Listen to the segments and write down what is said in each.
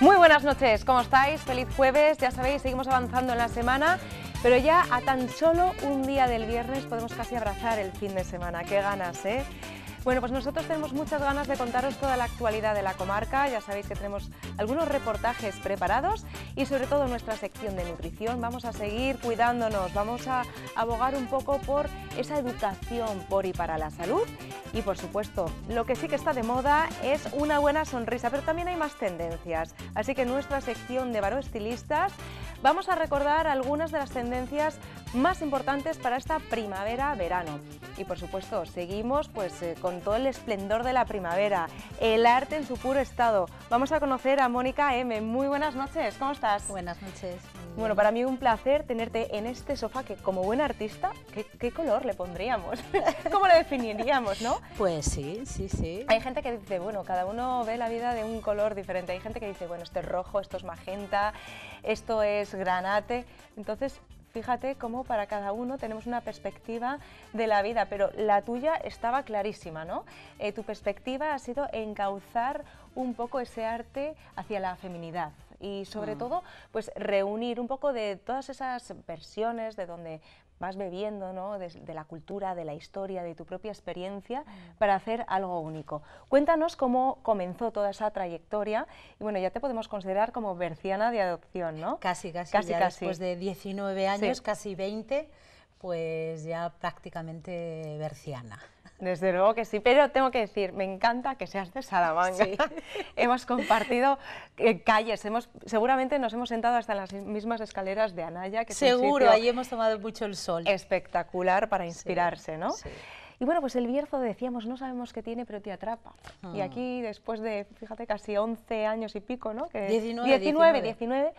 Muy buenas noches, ¿cómo estáis? Feliz jueves, ya sabéis, seguimos avanzando en la semana, pero ya a tan solo un día del viernes podemos casi abrazar el fin de semana. ¡Qué ganas, eh! Bueno, pues nosotros tenemos muchas ganas de contaros toda la actualidad de la comarca. Ya sabéis que tenemos algunos reportajes preparados y sobre todo nuestra sección de nutrición vamos a seguir cuidándonos, vamos a abogar un poco por esa educación por y para la salud y por supuesto lo que sí que está de moda es una buena sonrisa, pero también hay más tendencias. Así que en nuestra sección de Baroestilistas Estilistas vamos a recordar algunas de las tendencias más importantes para esta primavera-verano. Y por supuesto seguimos pues eh, con todo el esplendor de la primavera, el arte en su puro estado. Vamos a conocer a Mónica M. Muy buenas noches, ¿cómo estás? Buenas noches. Bueno, para mí un placer tenerte en este sofá que como buen artista, ¿qué, color le pondríamos? ¿Cómo lo definiríamos, no? Pues sí, sí, sí. Hay gente que dice, bueno, cada uno ve la vida de un color diferente. Hay gente que dice, bueno, este es rojo, esto es magenta, esto es granate. Entonces, fíjate cómo para cada uno tenemos una perspectiva de la vida, pero la tuya estaba clarísima, ¿no? Eh, tu perspectiva ha sido encauzar un poco ese arte hacia la feminidad y sobre mm. todo pues reunir un poco de todas esas versiones de donde vas bebiendo ¿no? de, la cultura, de la historia, de tu propia experiencia mm. para hacer algo único. Cuéntanos cómo comenzó toda esa trayectoria y bueno, ya te podemos considerar como berciana de adopción, ¿no? Casi, casi, casi, después de 19 años, casi 20, pues ya prácticamente berciana. Desde luego que sí, pero tengo que decir, me encanta que seas de Salamanca. hemos compartido eh, calles, hemos, seguramente nos hemos sentado hasta en las mismas escaleras de Anaya. Que Seguro, es ahí hemos tomado mucho el sol. Espectacular para inspirarse, ¿no? Y bueno, pues el Bierzo decíamos, no sabemos qué tiene, pero te atrapa. Y ah. aquí, después de, fíjate, casi 11 años y pico, ¿no? Que 19, 19, 19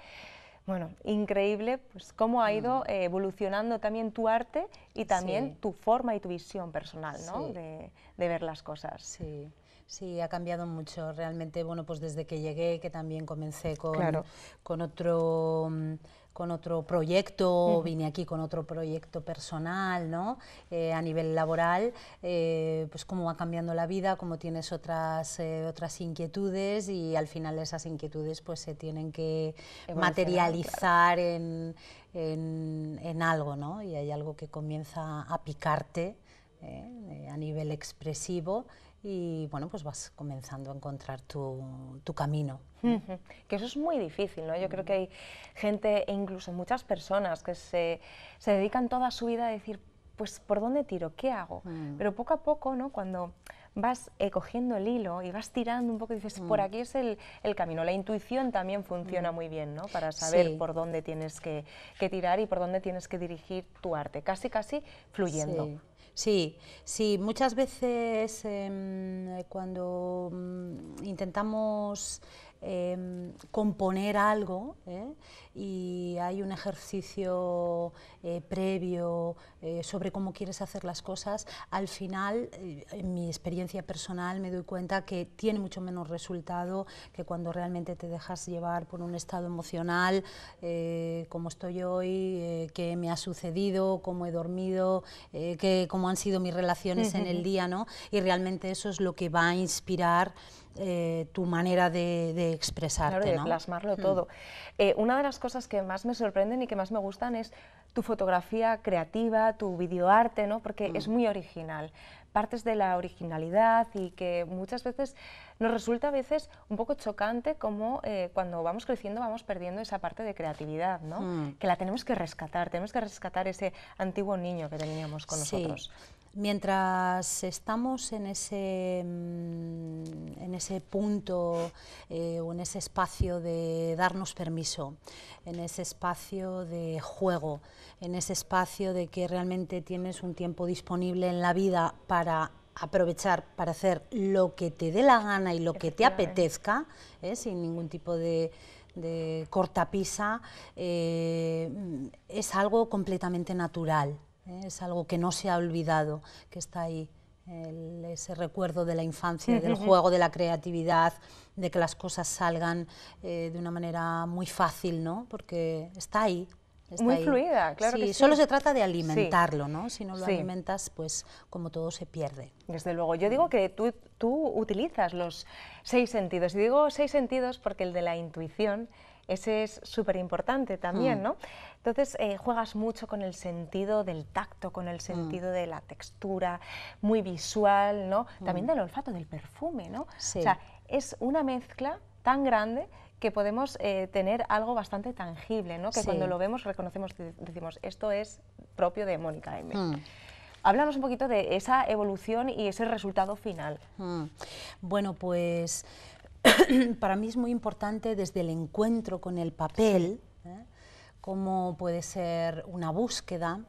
bueno, increíble, pues cómo ha ido mm. eh, evolucionando también tu arte y también tu forma y tu visión personal, ¿no? De, ver las cosas. Sí. Sí, ha cambiado mucho. Realmente, bueno, pues desde que llegué, que también comencé con otro mm, con otro proyecto, vine aquí con otro proyecto personal, ¿no? Eh, a nivel laboral, eh, pues cómo va cambiando la vida, cómo tienes otras, eh, otras inquietudes y al final esas inquietudes pues se tienen que materializar en, en, algo, ¿no? Y hay algo que comienza a picarte a nivel expresivo y bueno, pues vas comenzando a encontrar tu, camino. Que eso es muy difícil, ¿no? Yo creo que hay gente, e incluso muchas personas, que se, dedican toda su vida a decir, pues, ¿por dónde tiro? ¿Qué hago? Mm. Pero poco a poco, ¿no? Cuando vas eh, cogiendo el hilo y vas tirando un poco dices, por mm. aquí es el, el, camino. La intuición también funciona mm. muy bien, ¿no? Para saber por dónde tienes que, tirar y por dónde tienes que dirigir tu arte, casi, casi fluyendo. Sí. Sí, muchas veces em, cuando mm, intentamos Em, componer algo ¿eh? y hay un ejercicio eh, previo eh, sobre cómo quieres hacer las cosas, al final, en mi experiencia personal, me doy cuenta que tiene mucho menos resultado que cuando realmente te dejas llevar por un estado emocional, como estoy hoy, qué me ha sucedido, cómo he dormido, que, cómo han sido mis relaciones en el día, ¿no? Y realmente eso es lo que va a inspirar eh, tu manera de, de expresarte. Claro, de plasmarlo hmm. todo. Eh, una de las cosas que más me sorprenden y que más me gustan es tu fotografía creativa, tu videoarte, ¿no? porque hmm. es muy original. Partes de la originalidad y que muchas veces nos resulta a veces un poco chocante como eh, cuando vamos creciendo vamos perdiendo esa parte de creatividad, ¿no? Hmm. que la tenemos que rescatar, tenemos que rescatar ese antiguo niño que teníamos con nosotros. Mientras estamos en ese, mm, punto eh, o en ese espacio de darnos permiso, en ese espacio de juego, en ese espacio de que realmente tienes un tiempo disponible en la vida para aprovechar para hacer lo que te dé la gana y lo que te apetezca, ¿eh? sin ningún tipo de, cortapisa, eh, es algo completamente natural. ¿eh? es algo que no se ha olvidado, que está ahí. ese recuerdo de la infancia, del juego, de la creatividad, de que las cosas salgan eh, de una manera muy fácil, ¿no? Porque está ahí. muy fluida, claro. que sí. solo se trata de alimentarlo, ¿no? Si no lo alimentas, pues como todo se pierde. Desde luego. Yo digo que tú, tú utilizas los seis sentidos. Y digo seis sentidos porque el de la intuición ese es súper importante también, mm. ¿no? Entonces eh, juegas mucho con el sentido del tacto, con el mm. sentido de la textura, muy visual, ¿no? También mm. del olfato, del perfume, ¿no? O sea, es una mezcla tan grande que podemos eh, tener algo bastante tangible, ¿no? Que cuando lo vemos reconocemos, decimos, esto es propio de Mónica M. Hablamos un poquito de esa evolución y ese resultado final. Bueno, pues para mí es muy importante desde el encuentro con el papel, ¿eh? cómo puede ser una búsqueda,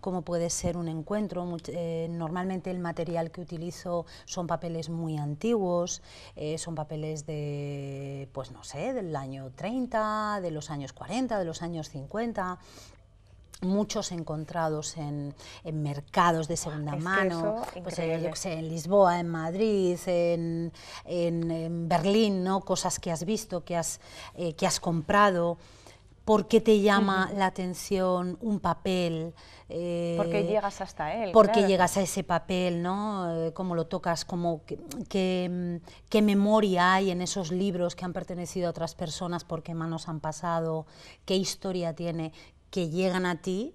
cómo puede ser un encuentro. Eh, normalmente el material que utilizo son papeles muy antiguos, eh, son papeles de, pues no sé, del año 30, de los años 40, de los años 50 muchos encontrados en, mercados de segunda mano, pues, eh, en Lisboa, en Madrid, en, Berlín, ¿no? cosas que has visto, que has, eh, que has comprado. ¿Por qué te llama la atención un papel? Eh, porque llegas hasta él. Porque qué llegas a ese papel, ¿no? Eh, cómo lo tocas, cómo, qué, qué memoria hay en esos libros que han pertenecido a otras personas, por qué manos han pasado, qué historia tiene, que llegan a ti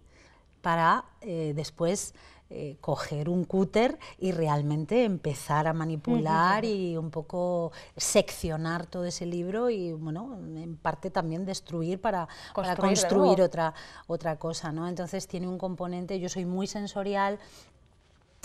para eh, después eh, coger un cúter y realmente empezar a manipular y un poco seccionar todo ese libro y, bueno, en parte también destruir para construir, otra, otra cosa, ¿no? Entonces tiene un componente, yo soy muy sensorial,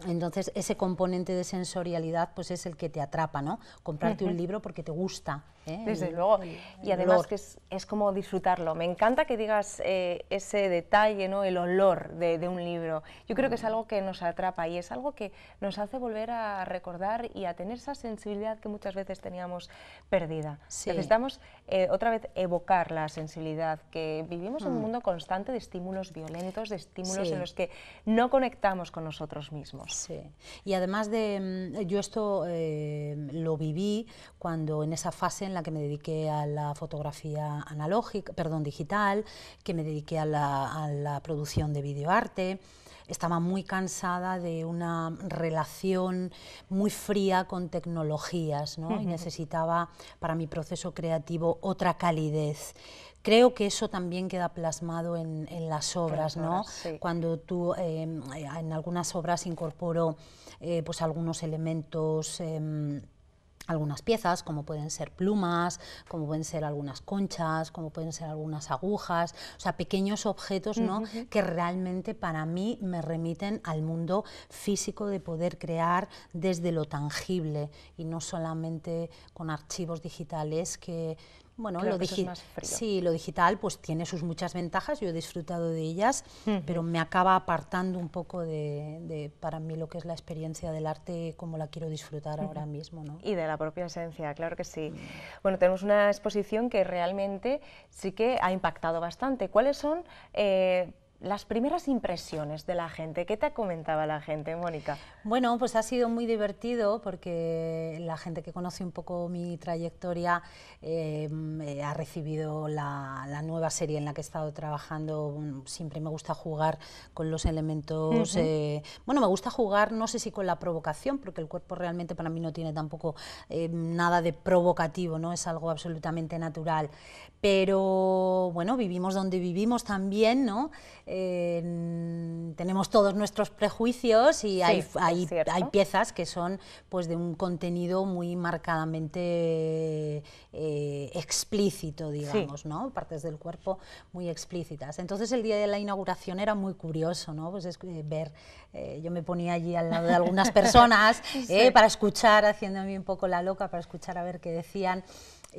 entonces ese componente de sensorialidad pues es el que te atrapa, ¿no? Comprarte un libro porque te gusta, ¿eh? Desde luego. y además que es, es, como disfrutarlo. Me encanta que digas eh, ese detalle, ¿no? el olor de, un libro. Yo creo que es algo que nos atrapa y es algo que nos hace volver a recordar y a tener esa sensibilidad que muchas veces teníamos perdida. Necesitamos eh, otra vez evocar la sensibilidad, que vivimos en un mm. mundo constante de estímulos violentos, de estímulos en los que no conectamos con nosotros mismos. Sí. Y además de, mm, yo esto lo viví cuando en esa fase en la que me dediqué a la fotografía analógica, perdón, digital, que me dediqué a la, producción de videoarte. Estaba muy cansada de una relación muy fría con tecnologías y necesitaba para mi proceso creativo otra calidez creo que eso también queda plasmado en, las obras, ¿no? Cuando tú, em, en algunas obras incorporo eh, pues algunos elementos... Em, algunas piezas, como pueden ser plumas, como pueden ser algunas conchas, como pueden ser algunas agujas, o sea, pequeños objetos ¿no? que realmente para mí me remiten al mundo físico de poder crear desde lo tangible y no solamente con archivos digitales que bueno, lo, Sí, lo digital pues tiene sus muchas ventajas, yo he disfrutado de ellas, pero me acaba apartando un poco de, para mí, lo que es la experiencia del arte, como la quiero disfrutar ahora mismo. Y de la propia esencia, claro que sí. Bueno, tenemos una exposición que realmente sí que ha impactado bastante. ¿Cuáles son... Eh, las primeras impresiones de la gente, ¿qué te comentaba la gente, Mónica? Bueno, pues ha sido muy divertido porque la gente que conoce un poco mi trayectoria em, eh, ha recibido la, nueva serie en la que he estado trabajando. Siempre me gusta jugar con los elementos. Eh, bueno, me gusta jugar, no sé si con la provocación, porque el cuerpo realmente para mí no tiene tampoco em, nada de provocativo, no es algo absolutamente natural. Pero bueno, vivimos donde vivimos también, ¿no? tenemos todos nuestros prejuicios y hay, piezas que son pues, de un contenido muy marcadamente eh, explícito, digamos, ¿no? partes del cuerpo muy explícitas. Entonces el día de la inauguración era muy curioso ¿no? pues es, eh, ver, eh, yo me ponía allí al lado de algunas personas para escuchar, haciéndome un poco la loca, para escuchar a ver qué decían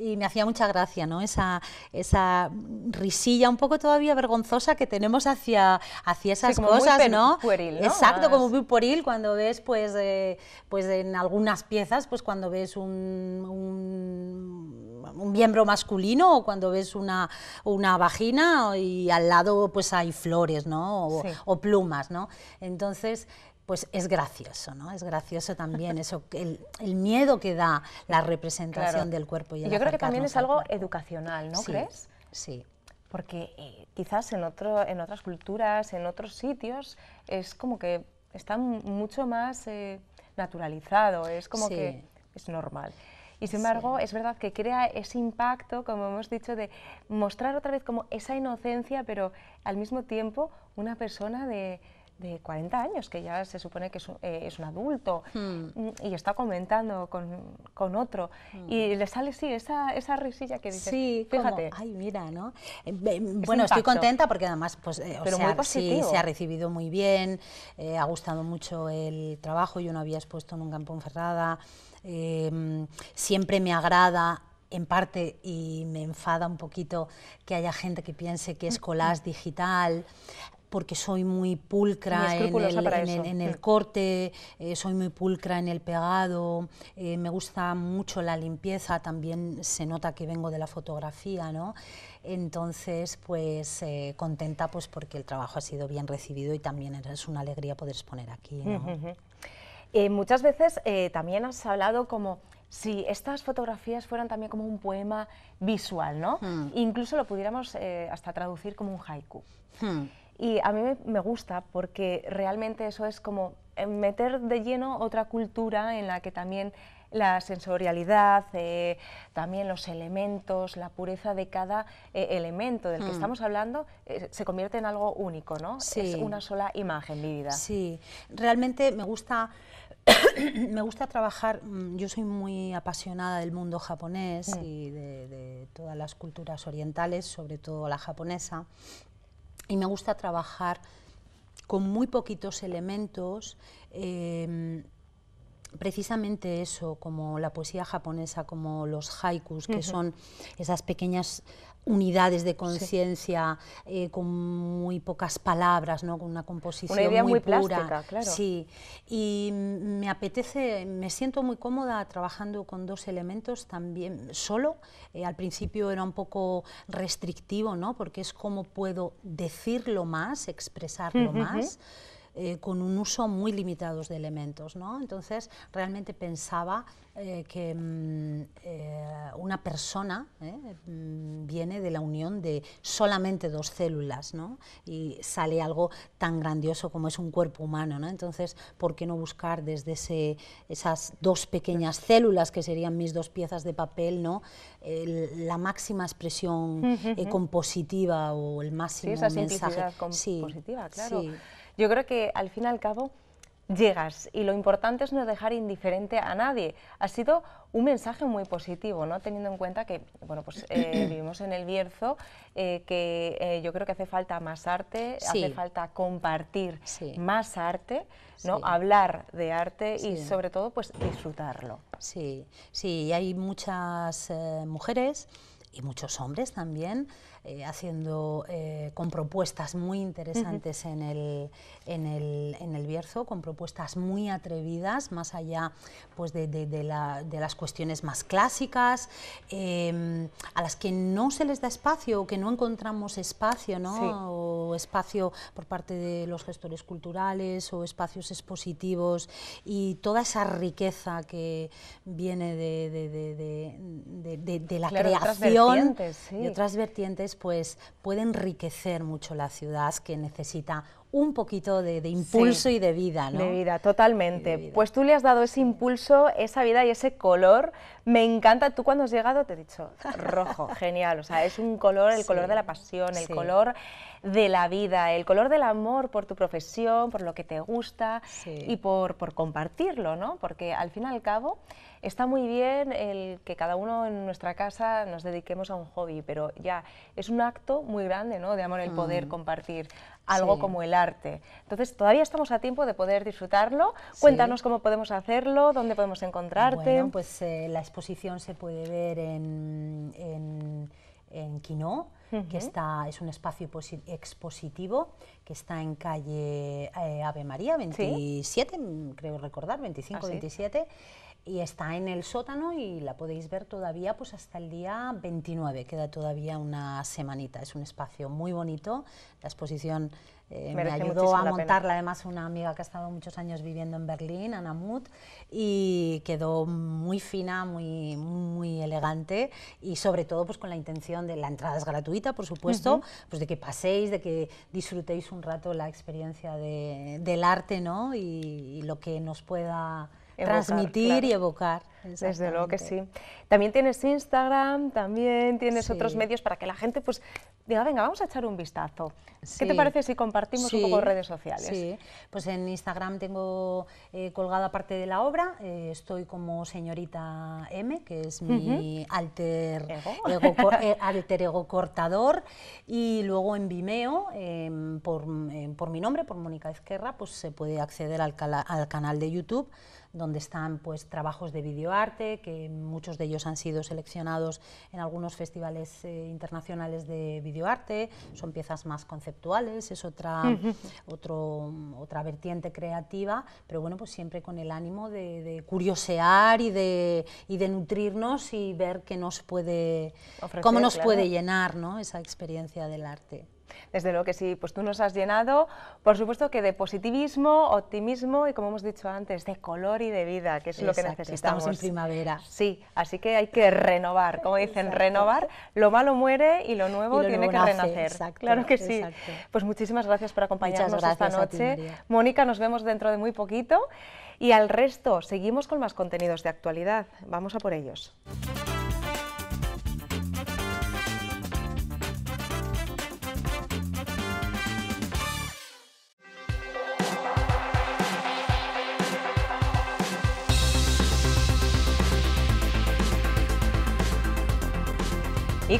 y me hacía mucha gracia, ¿no? Esa, esa risilla un poco todavía vergonzosa que tenemos hacia, hacia esas cosas, ¿no? Pueril, Exacto, como muy pueril cuando ves, pues, eh, pues en algunas piezas, pues cuando ves un, un, miembro masculino o cuando ves una, una vagina y al lado pues hay flores, ¿no? O, o plumas, ¿no? Entonces, pues es gracioso, ¿no? Es gracioso también eso, el, miedo que da la representación del cuerpo. Y Yo creo que también es algo educacional, ¿no crees? Sí. Porque eh, quizás en, otro, en otras culturas, en otros sitios, es como que está mucho más eh, naturalizado, es como que es normal. Y sin embargo, es verdad que crea ese impacto, como hemos dicho, de mostrar otra vez como esa inocencia, pero al mismo tiempo una persona de, de 40 años, que ya se supone que es un, eh, adulto hmm. mm, y está comentando con, otro hmm. y le sale, sí, esa, esa risilla que dice, sí, fíjate. ay, mira, ¿no? Eh, em, bueno, estoy contenta porque además pues, eh, se ha recibido muy bien, ha gustado mucho el trabajo, yo no había expuesto nunca en Ponferrada, em, siempre me agrada en parte y me enfada un poquito que haya gente que piense que es mm. collage digital porque soy muy pulcra en el, corte, eh, soy muy pulcra en el pegado, eh, me gusta mucho la limpieza, también se nota que vengo de la fotografía, ¿no? Entonces, pues eh, contenta pues porque el trabajo ha sido bien recibido y también es una alegría poder exponer aquí. muchas veces también has hablado como si estas fotografías fueran también como un poema visual, ¿no? Hmm. Incluso lo pudiéramos hasta traducir como un haiku. Hmm. Y a mí me gusta porque realmente eso es como eh, meter de lleno otra cultura en la que también la sensorialidad, eh, también los elementos, la pureza de cada eh, elemento del que mm. estamos hablando, se convierte en algo único, ¿no? Es una sola imagen vivida Sí, realmente me gusta, me gusta trabajar, mm, yo soy muy apasionada del mundo japonés mm. y de todas las culturas orientales, sobre todo la japonesa, y me gusta trabajar con muy poquitos elementos. Em, precisamente eso, como la poesía japonesa, como los haikus, que son esas pequeñas unidades de conciencia eh, con muy pocas palabras, ¿no? con una composición muy, pura. Sí, y me apetece, me siento muy cómoda trabajando con dos elementos también solo. Eh, al principio era un poco restrictivo, ¿no? porque es cómo puedo decirlo más, expresarlo más. Eh, con un uso muy limitado de elementos. ¿no? Entonces, realmente pensaba eh, que mm, eh, una persona mm, viene de la unión de solamente dos células ¿no? y sale algo tan grandioso como es un cuerpo humano. ¿no? Entonces, ¿por qué no buscar desde ese, esas dos pequeñas células que serían mis dos piezas de papel ¿no? la máxima expresión compositiva o el máximo sí, esa mensaje. Compositiva, claro. Yo creo que al fin y al cabo llegas y lo importante es no dejar indiferente a nadie. Ha sido un mensaje muy positivo, ¿no? teniendo en cuenta que bueno, pues, eh, vivimos en el Bierzo, eh, que eh, yo creo que hace falta más arte, hace falta compartir más arte, ¿no? hablar de arte y sobre todo pues, disfrutarlo. Sí, sí, hay muchas mujeres y muchos hombres también eh, haciendo, eh, con propuestas muy interesantes en, el, en, el, Bierzo, con propuestas muy atrevidas, más allá pues, de, las cuestiones más clásicas, em, a las que no se les da espacio o que no encontramos espacio, ¿no? o espacio por parte de los gestores culturales o espacios expositivos y toda esa riqueza que viene de, la creación de y otras vertientes pues puede enriquecer mucho la ciudad que necesita un poquito de, impulso y de vida, ¿no? De vida, totalmente. Pues tú le has dado ese impulso, esa vida y ese color. Me encanta. Tú cuando has llegado te he dicho rojo, genial. O sea, es un color, el color de la pasión, el color de la vida, el color del amor por tu profesión, por lo que te gusta y por, compartirlo, ¿no? Porque al fin y al cabo está muy bien el que cada uno en nuestra casa nos dediquemos a un hobby, pero ya es un acto muy grande, ¿no? De amor el poder mm. compartir algo como el arte. Entonces, todavía estamos a tiempo de poder disfrutarlo. Cuéntanos cómo podemos hacerlo, dónde podemos encontrarte. Bueno, pues eh, la exposición se puede ver en, en, que está, es un espacio expositivo que está en calle eh, Ave María 27, creo recordar, 25, 27. Ah, y está en el sótano y la podéis ver todavía pues hasta el día 29, queda todavía una semanita. Es un espacio muy bonito, la exposición eh, me ayudó a montarla además una amiga que ha estado muchos años viviendo en Berlín, Ana Mut, y quedó muy fina, muy, muy elegante y sobre todo pues con la intención de la entrada es gratuita, por supuesto, pues de que paséis, de que disfrutéis un rato la experiencia de, del arte ¿no? y lo que nos pueda transmitir y evocar. Desde luego que sí. También tienes Instagram, también tienes otros medios para que la gente pues diga, venga, vamos a echar un vistazo. ¿Qué te parece si compartimos un poco redes sociales? pues en Instagram tengo eh, colgada parte de la obra, eh, estoy como señorita M, que es mi alter, ego. Eh, alter ego cortador, y luego en Vimeo, em, em, por, mi nombre, por Mónica Ezquerra, pues se puede acceder al canal de YouTube donde están pues, trabajos de videoarte, que muchos de ellos han sido seleccionados en algunos festivales eh, internacionales de videoarte, son piezas más conceptuales, es otra, otra vertiente creativa, pero bueno, pues siempre con el ánimo de, curiosear y de, y de nutrirnos y ver qué nos puede, cómo nos puede llenar esa experiencia del arte. Desde luego que sí, pues tú nos has llenado, por supuesto que de positivismo, optimismo y como hemos dicho antes, de color y de vida, que es lo que necesitamos. Estamos en primavera. Sí, así que hay que renovar, como dicen, renovar, lo malo muere y lo nuevo tiene que renacer. claro que sí. Pues muchísimas gracias por acompañarnos esta noche. Mónica, nos vemos dentro de muy poquito y al resto seguimos con más contenidos de actualidad. Vamos a por ellos.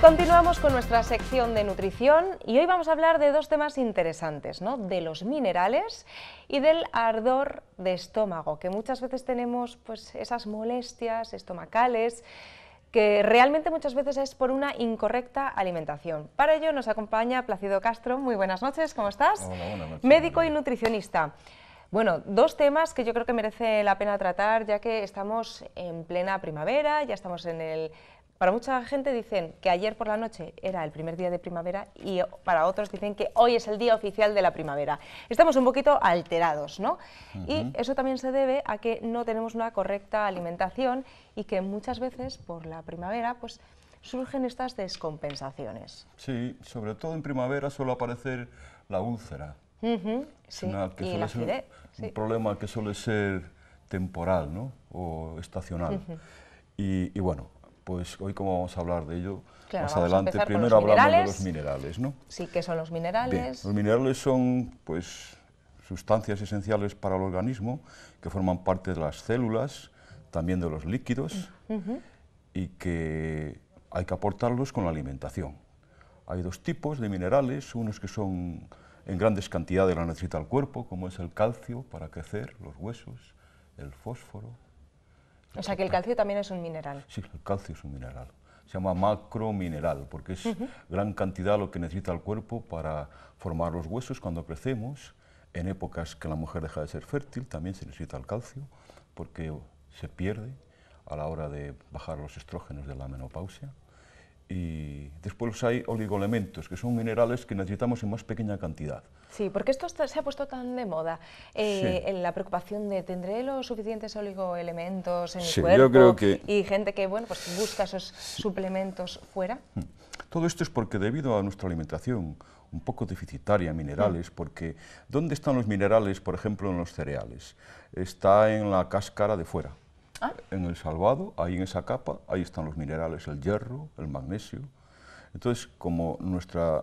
continuamos con nuestra sección de nutrición y hoy vamos a hablar de dos temas interesantes, ¿no? de los minerales y del ardor de estómago, que muchas veces tenemos pues, esas molestias estomacales que realmente muchas veces es por una incorrecta alimentación. Para ello nos acompaña Placido Castro. Muy buenas noches, ¿cómo estás? Médico y nutricionista. Bueno, dos temas que yo creo que merece la pena tratar, ya que estamos en plena primavera, ya estamos en el para mucha gente dicen que ayer por la noche era el primer día de primavera y para otros dicen que hoy es el día oficial de la primavera. Estamos un poquito alterados, ¿no? Y eso también se debe a que no tenemos una correcta alimentación y que muchas veces por la primavera, pues surgen estas descompensaciones. Sí, sobre todo en primavera suele aparecer la úlcera. sí, Un problema que suele ser temporal ¿no? o estacional. y, bueno, pues hoy como vamos a hablar de ello más adelante, primero hablamos de los minerales, ¿no? Sí, ¿qué son los minerales? los minerales son pues sustancias esenciales para el organismo que forman parte de las células, también de los líquidos mm, y que hay que aportarlos con la alimentación. Hay dos tipos de minerales, unos que son en grandes cantidades la necesita el cuerpo, como es el calcio para crecer, los huesos, el fósforo, o sea que el calcio también es un mineral. Sí, el calcio es un mineral. Se llama macromineral porque es gran cantidad lo que necesita el cuerpo para formar los huesos cuando crecemos. En épocas que la mujer deja de ser fértil también se necesita el calcio porque se pierde a la hora de bajar los estrógenos de la menopausia. Y después hay oligoelementos, que son minerales que necesitamos en más pequeña cantidad. Sí, porque esto se ha puesto tan de moda. Eh, la preocupación de ¿tendré los suficientes oligoelementos en el mi cuerpo? Y gente que bueno, pues busca esos suplementos fuera. Mm. Todo esto es porque debido a nuestra alimentación un poco deficitaria, minerales, mm. porque ¿dónde están los minerales, por ejemplo, en los cereales? Está en la cáscara de fuera. Ah. En el salvado, ahí en esa capa, ahí están los minerales, el hierro, el magnesio. Entonces, como nuestra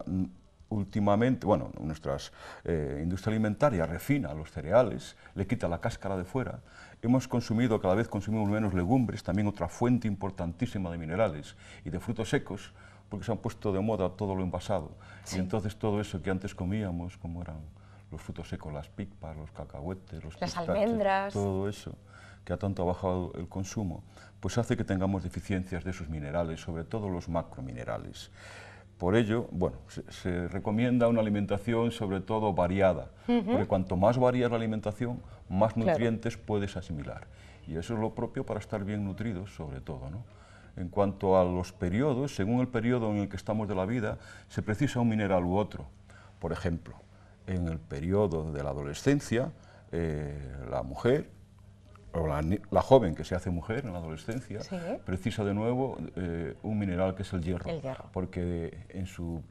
últimamente, bueno, nuestra eh, industria alimentaria refina los cereales, le quita la cáscara de fuera, hemos consumido, cada vez consumimos menos legumbres, también otra fuente importantísima de minerales y de frutos secos, porque se han puesto de moda todo lo envasado. Y entonces todo eso que antes comíamos, como eran los frutos secos, las pipas, los cacahuetes, los las almendras, todo eso que ha tanto bajado el consumo, pues hace que tengamos deficiencias de esos minerales, sobre todo los macrominerales. Por ello, bueno, se, recomienda una alimentación sobre todo variada, porque cuanto más varía la alimentación, más nutrientes puedes asimilar. Y eso es lo propio para estar bien nutridos, sobre todo, En cuanto a los periodos, según el periodo en el que estamos de la vida, se precisa un mineral u otro. Por ejemplo, en el periodo de la adolescencia, eh, la mujer la, joven que se hace mujer en la adolescencia, precisa de nuevo eh, un mineral que es el hierro, porque en su,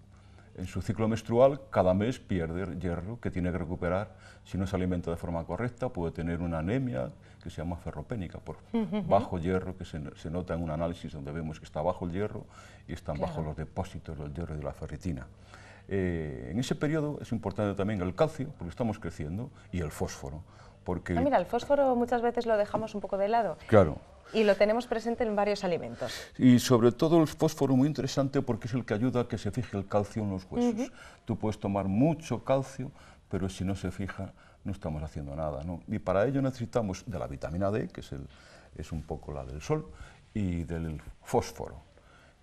ciclo menstrual cada mes pierde hierro que tiene que recuperar. Si no se alimenta de forma correcta puede tener una anemia que se llama ferropénica, por bajo hierro que se, nota en un análisis donde vemos que está bajo el hierro y están bajo los depósitos del hierro y de la ferritina. Eh, en ese periodo es importante también el calcio, porque estamos creciendo, y el fósforo. Porque... Ah, mira, el fósforo muchas veces lo dejamos un poco de lado. Claro. Y lo tenemos presente en varios alimentos. Y sobre todo el fósforo muy interesante porque es el que ayuda a que se fije el calcio en los huesos. Tú puedes tomar mucho calcio, pero si no se fija no estamos haciendo nada. Y para ello necesitamos de la vitamina D, que es, es un poco la del sol, y del fósforo.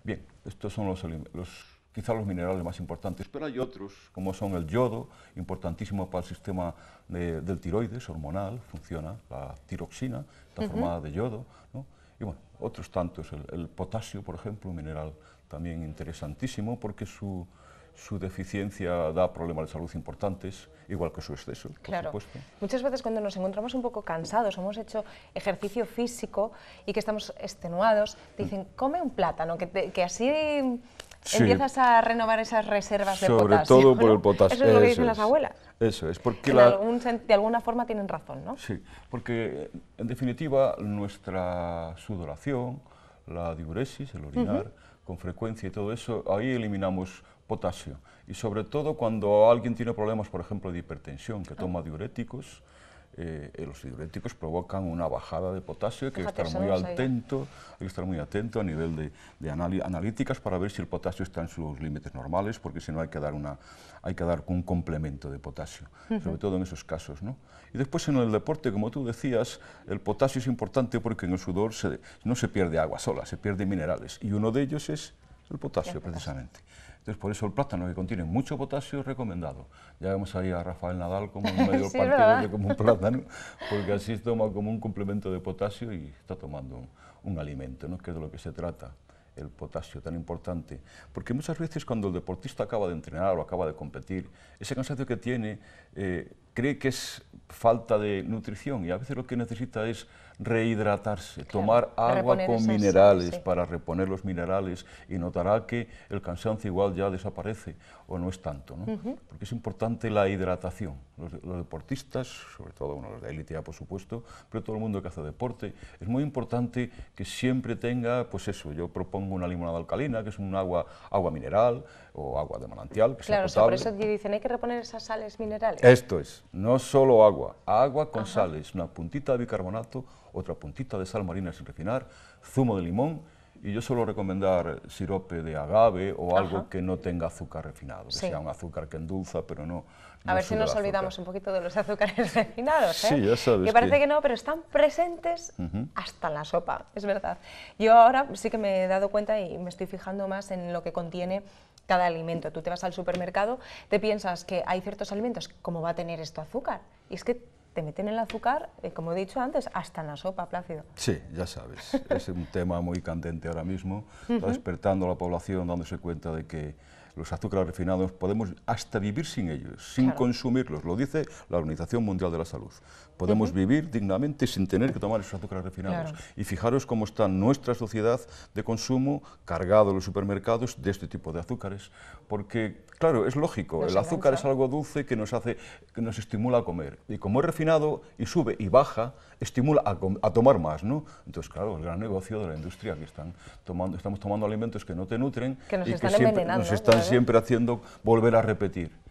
Bien, estos son los, alimentos quizá los minerales más importantes, pero hay otros, como son el yodo, importantísimo para el sistema del tiroides hormonal, funciona, la tiroxina, está formada de yodo, y bueno, otros tantos, el, potasio, por ejemplo, un mineral también interesantísimo, porque su, deficiencia da problemas de salud importantes, igual que su exceso, claro. por supuesto. Muchas veces cuando nos encontramos un poco cansados, hemos hecho ejercicio físico y que estamos extenuados, mm. dicen, come un plátano, que, que así Empiezas a renovar esas reservas de potasio. Sobre todo por el potasio. Eso es lo que dicen las abuelas. Eso es, porque de alguna forma tienen razón, ¿no? Sí, porque en definitiva nuestra sudoración, la diuresis, el orinar, con frecuencia y todo eso, ahí eliminamos potasio. Y sobre todo cuando alguien tiene problemas, por ejemplo, de hipertensión, que toma ah. diuréticos, eh, eh, los diuréticos provocan una bajada de potasio, hay que estar muy atento, hay que estar muy atento a nivel de, analíticas para ver si el potasio está en sus límites normales, porque si no hay que dar una hay que dar un complemento de potasio, sobre todo en esos casos. Y después en el deporte, como tú decías, el potasio es importante porque en el sudor no se pierde agua sola, se pierde minerales, y uno de ellos es el potasio. precisamente. Entonces, por eso el plátano, que contiene mucho potasio, es recomendado. Ya vemos ahí a Rafael Nadal como un medio partido como un plátano, porque así toma como un complemento de potasio y está tomando un, alimento, ¿no? que es de lo que se trata el potasio tan importante, porque muchas veces cuando el deportista acaba de entrenar o acaba de competir, ese cansancio que tiene eh, cree que es falta de nutrición y a veces lo que necesita es rehidratarse, tomar agua con minerales para reponer los minerales y notará que el cansancio igual ya desaparece o no es tanto, Porque es importante la hidratación. Los, deportistas, sobre todo uno los de élite por supuesto, pero todo el mundo que hace deporte, es muy importante que siempre tenga, pues eso, yo propongo una limonada alcalina, que es un agua, agua mineral o agua de manantial, que claro, sea potable. Claro, por eso dicen, hay que reponer esas sales minerales. Esto es, no solo agua, agua con sales, una puntita de bicarbonato, otra puntita de sal marina sin refinar, zumo de limón, y yo suelo recomendar sirope de agave o algo que no tenga azúcar refinado, que sea un azúcar que endulza, pero no... a ver si nos olvidamos un poquito de los azúcares refinados, ¿eh? Sí, Que parece que, no, pero están presentes hasta en la sopa, es verdad. Yo ahora sí que me he dado cuenta y me estoy fijando más en lo que contiene cada alimento. Tú te vas al supermercado, te piensas que hay ciertos alimentos, ¿cómo va a tener esto azúcar? Y es que te meten el azúcar, eh, como he dicho antes, hasta en la sopa, Plácido. Sí, ya sabes, es un tema muy candente ahora mismo, está despertando a la población dándose cuenta de que los azúcares refinados podemos hasta vivir sin ellos, sin consumirlos, lo dice la Organización Mundial de la Salud. Podemos vivir dignamente sin tener que tomar esos azúcares refinados. Y fijaros cómo está nuestra sociedad de consumo cargado en los supermercados de este tipo de azúcares. Porque, claro, es lógico, el azúcar es algo dulce que nos, hace, que nos estimula a comer. Y como es refinado y sube y baja, estimula a, tomar más, ¿no? Entonces, claro, el gran negocio de la industria, que están tomando, estamos tomando alimentos que no te nutren y que nos están siempre haciendo volver a repetir.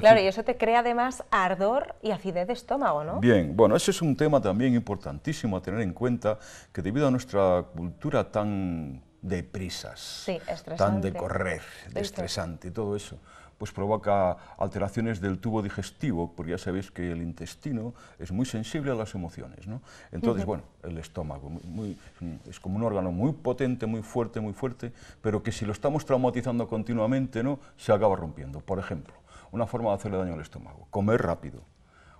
Claro, y eso te crea además ardor y acidez de estómago, ¿no? Bien, bueno, ese es un tema también importantísimo a tener en cuenta, que debido a nuestra cultura tan de prisas, tan de correr, de estresante, todo eso, pues provoca alteraciones del tubo digestivo, porque ya sabéis que el intestino es muy sensible a las emociones, ¿no? Entonces, bueno, el estómago es como un órgano muy potente, muy fuerte, muy fuerte, pero que si lo estamos traumatizando continuamente, ¿no? Se acaba rompiendo, por ejemplo una forma de hacerle daño al estómago, comer rápido.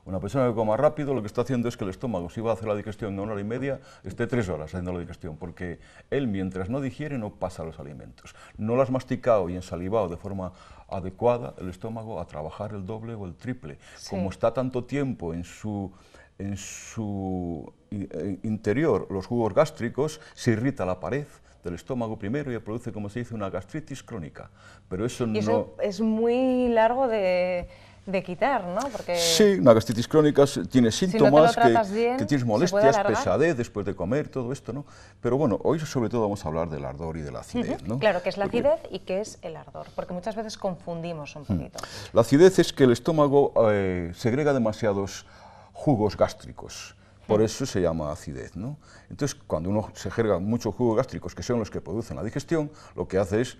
Una persona que coma rápido lo que está haciendo es que el estómago, si va a hacer la digestión en una hora y media, esté tres horas haciendo la digestión, porque él mientras no digiere no pasa los alimentos. No lo has masticado y ensalivado de forma adecuada el estómago a trabajar el doble o el triple. Como está tanto tiempo en su, en su eh, interior los jugos gástricos, se irrita la pared, del estómago primero y produce, como se dice, una gastritis crónica. Pero eso, y eso no... es muy largo de quitar, ¿no? Porque sí, una gastritis crónica tiene síntomas, que, tienes molestias, pesadez después de comer, todo esto, ¿no? Pero bueno, hoy sobre todo vamos a hablar del ardor y de la acidez, ¿no? Claro, que es la acidez y qué es el ardor, porque muchas veces confundimos un mm. poquito. La acidez es que el estómago eh, segrega demasiados jugos gástricos por eso se llama acidez. ¿no? Entonces, cuando uno se jerga muchos jugos gástricos, que son los que producen la digestión, lo que hace es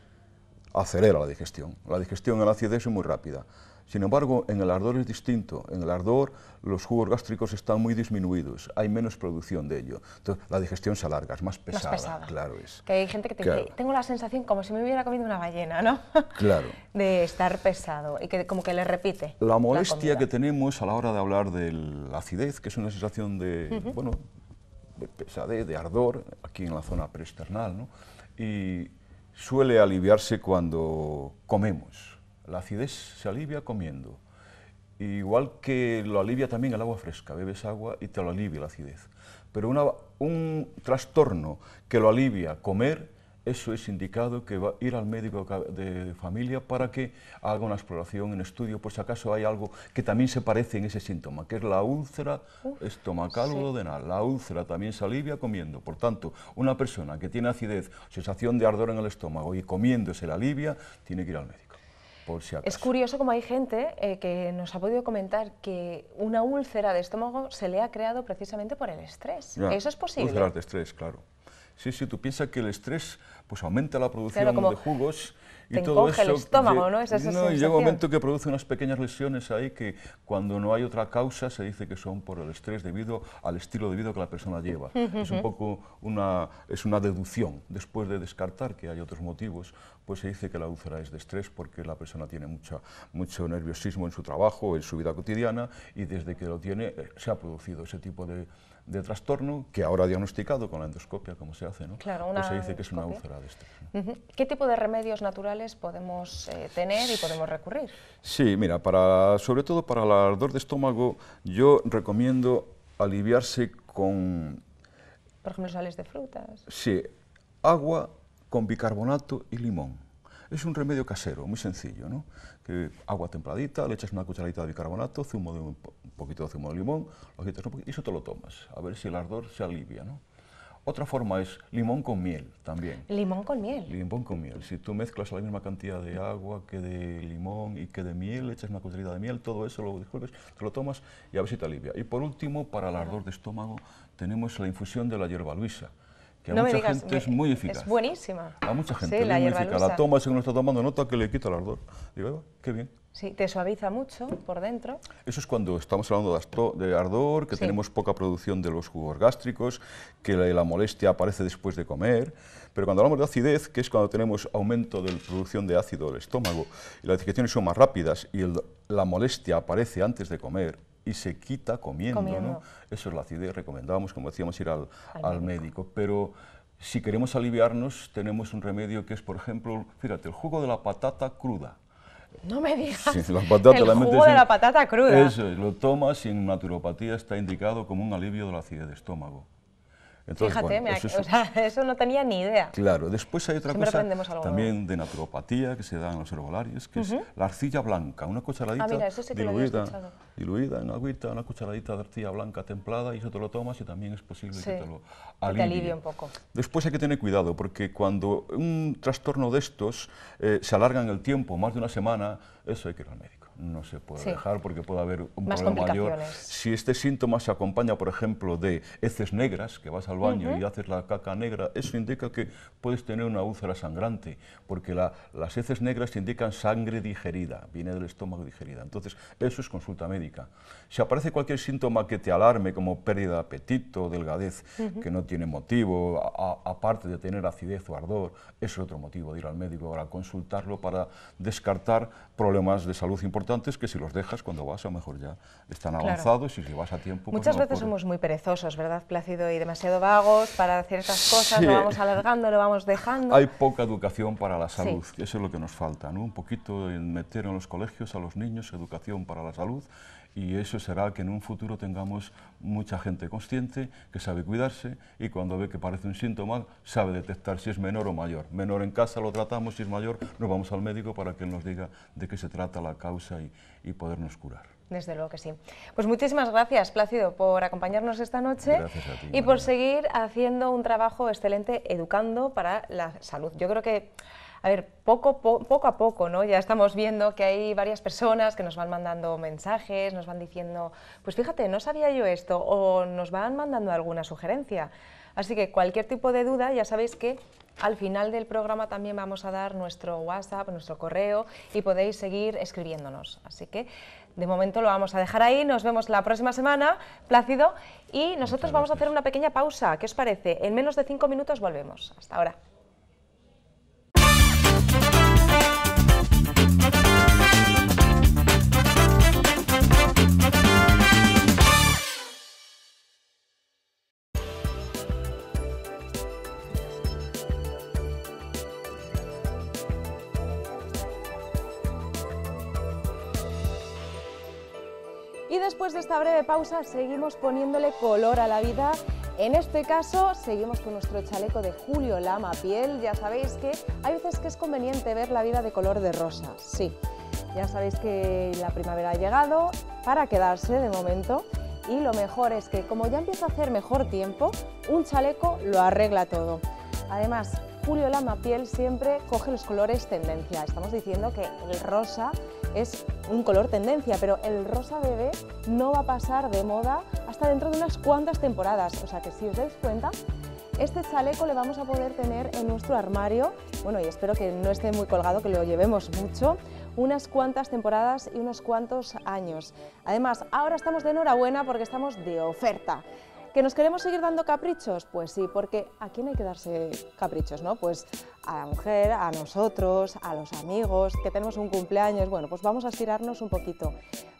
acelera la digestión. La digestión en la acidez es muy rápida. Sin embargo, en el ardor es distinto. En el ardor los jugos gástricos están muy disminuidos, hay menos producción de ello. Entonces, la digestión se alarga, es más pesada, claro es. Que hay gente que tengo la sensación como si me hubiera comido una ballena, ¿no? Claro. de estar pesado y que como que le repite. La molestia que tenemos a la hora de hablar de la acidez, que es una sensación de, bueno, de pesadez, de ardor, aquí en la zona preesternal, ¿no? Y suele aliviarse cuando comemos la acidez se alivia comiendo. Igual que lo alivia también el agua fresca, bebes agua y te lo alivia la acidez. Pero un trastorno que lo alivia comer, eso es indicado que va a ir al médico de familia para que haga una exploración, un estudio, por si acaso hay algo que también se parece en ese síntoma, que es la úlcera estomacal o denal. La úlcera también se alivia comiendo. Por tanto, una persona que tiene acidez, sensación de ardor en el estómago y comiendo se la alivia, tiene que ir al médico. Es curioso como hay gente eh, que nos ha podido comentar que una úlcera de estómago se le ha creado precisamente por el estrés. ¿Eso es posible? Úlceras de estrés, claro. Sí, sí, tú piensas que el estrés pues aumenta la producción de jugos y eso, el estómago, ¿no? y llega un momento que produce unas pequeñas lesiones ahí que cuando no hay otra causa se dice que son por el estrés debido al estilo de vida que la persona lleva. Es un poco una, es una deducción. Después de descartar que hay otros motivos, pues se dice que la úlcera es de estrés porque la persona tiene mucha, mucho nerviosismo en su trabajo, en su vida cotidiana y desde que lo tiene eh, se ha producido ese tipo de de trastorno que ahora ha diagnosticado con la endoscopia, como se hace, ¿no? Claro, pues una se dice que es una úlcera de estrés. ¿Qué tipo de remedios naturales podemos eh, tener y podemos recurrir? Sí, mira, para, sobre todo para el ardor de estómago, yo recomiendo aliviarse con... Por ejemplo, sales de frutas. Sí, agua con bicarbonato y limón. Es un remedio casero, muy sencillo, ¿no? Que agua templadita, le echas una cucharadita de bicarbonato, zumo de un, poquito de zumo de limón, lo un poquito y eso te lo tomas, a ver si el ardor se alivia, ¿no? Otra forma es limón con miel también. Limón con miel. Limón con miel. Si tú mezclas la misma cantidad de agua que de limón y que de miel, echas una cucharadita de miel, todo eso lo disuelves, te lo tomas y a ver si te alivia. Y por último, para el ardor de estómago, tenemos la infusión de la hierba luisa mucha digas, gente es muy eficaz. Es buenísima. A mucha gente la muy La toma según está tomando nota que le quita el ardor. Digo, qué bien. Sí, te suaviza mucho por dentro. Eso es cuando estamos hablando de ardor, que tenemos poca producción de los jugos gástricos, que la, molestia aparece después de comer. Pero cuando hablamos de acidez, que es cuando tenemos aumento de producción de ácido del estómago, y las digestiones son más rápidas y la molestia aparece antes de comer, y se quita comiendo, ¿no? Eso es la acidez, recomendábamos, como decíamos, ir al, al, médico. Pero si queremos aliviarnos, tenemos un remedio que es, por ejemplo, fíjate, el jugo de la patata cruda. No me digas. la patata, el jugo de la patata cruda. Eso, lo tomas y en naturopatía está indicado como un alivio de la acidez de estómago. Fíjate, eso, no tenía ni idea. Claro, después hay otra cosa también de naturopatía que se da en los herbolarios, que es la arcilla blanca, una cucharadita ah, diluida, en agüita, una cucharadita de arcilla blanca templada y eso te lo tomas y también es posible que te lo alivie. un poco. Después hay que tener cuidado porque cuando un trastorno de estos eh, se alarga en el tiempo, más de una semana, eso hay que ir al no se puede dejar porque puede haber un problema mayor. Si este síntoma se acompaña, por ejemplo, de heces negras, que vas al baño y haces la caca negra, eso indica que puedes tener una úlcera sangrante, porque las heces negras indican sangre digerida, viene del estómago digerida. Entonces, eso es consulta médica. Si aparece cualquier síntoma que te alarme, como pérdida de apetito, delgadez, que no tiene motivo, aparte de tener acidez o ardor, es otro motivo de ir al médico, a consultarlo para descartar problemas de salud importantes que si los dejas cuando vas, a lo mejor ya están avanzados y si vas a tiempo... Pues Muchas veces somos muy perezosos, ¿verdad, Plácido? Y demasiado vagos para ciertas cosas, lo vamos alargando, lo vamos dejando. Hay poca educación para la salud, eso es lo que nos falta, ¿no? Un poquito en meter en los colegios a los niños educación para la salud y eso será que en un futuro tengamos mucha gente consciente que sabe cuidarse y cuando ve que parece un síntoma sabe detectar si es menor o mayor. Menor en casa lo tratamos, si es mayor nos vamos al médico para que él nos diga de qué se trata la causa y, podernos curar. Desde luego que sí. Pues muchísimas gracias, Plácido, por acompañarnos esta noche y por seguir haciendo un trabajo excelente educando para la salud. Yo creo que a ver, poco, a poco, ¿no? Ya estamos viendo que hay varias personas que nos van mandando mensajes, nos van diciendo, pues fíjate, no sabía yo esto, o nos van mandando alguna sugerencia. Así que cualquier tipo de duda, ya sabéis que al final del programa también vamos a dar nuestro WhatsApp, nuestro correo y podéis seguir escribiéndonos. Así que de momento lo vamos a dejar ahí, nos vemos la próxima semana, Plácido, y nosotros vamos a hacer una pequeña pausa. ¿Qué os parece? En menos de cinco minutos volvemos. Hasta ahora. Y después de esta breve pausa seguimos poniéndole color a la vida. En este caso seguimos con nuestro chaleco de Julio Lama Piel. Ya sabéis que hay veces que es conveniente ver la vida de color de rosa, sí. Ya sabéis que la primavera ha llegado para quedarse de momento y lo mejor es que como ya empieza a hacer mejor tiempo, un chaleco lo arregla todo. Además, Julio Lama Piel siempre coge los colores tendencia. Estamos diciendo que el rosa es un color tendencia, pero el rosa bebé no va a pasar de moda hasta dentro de unas cuantas temporadas, o sea que si os dais cuenta, este chaleco le vamos a poder tener en nuestro armario, bueno y espero que no esté muy colgado, que lo llevemos mucho, unas cuantas temporadas y unos cuantos años. Además, ahora estamos de enhorabuena porque estamos de oferta. ¿Que nos queremos seguir dando caprichos? Pues sí, porque ¿a quién hay que darse caprichos, no? Pues a la mujer, a nosotros, a los amigos, que tenemos un cumpleaños, bueno, pues vamos a estirarnos un poquito.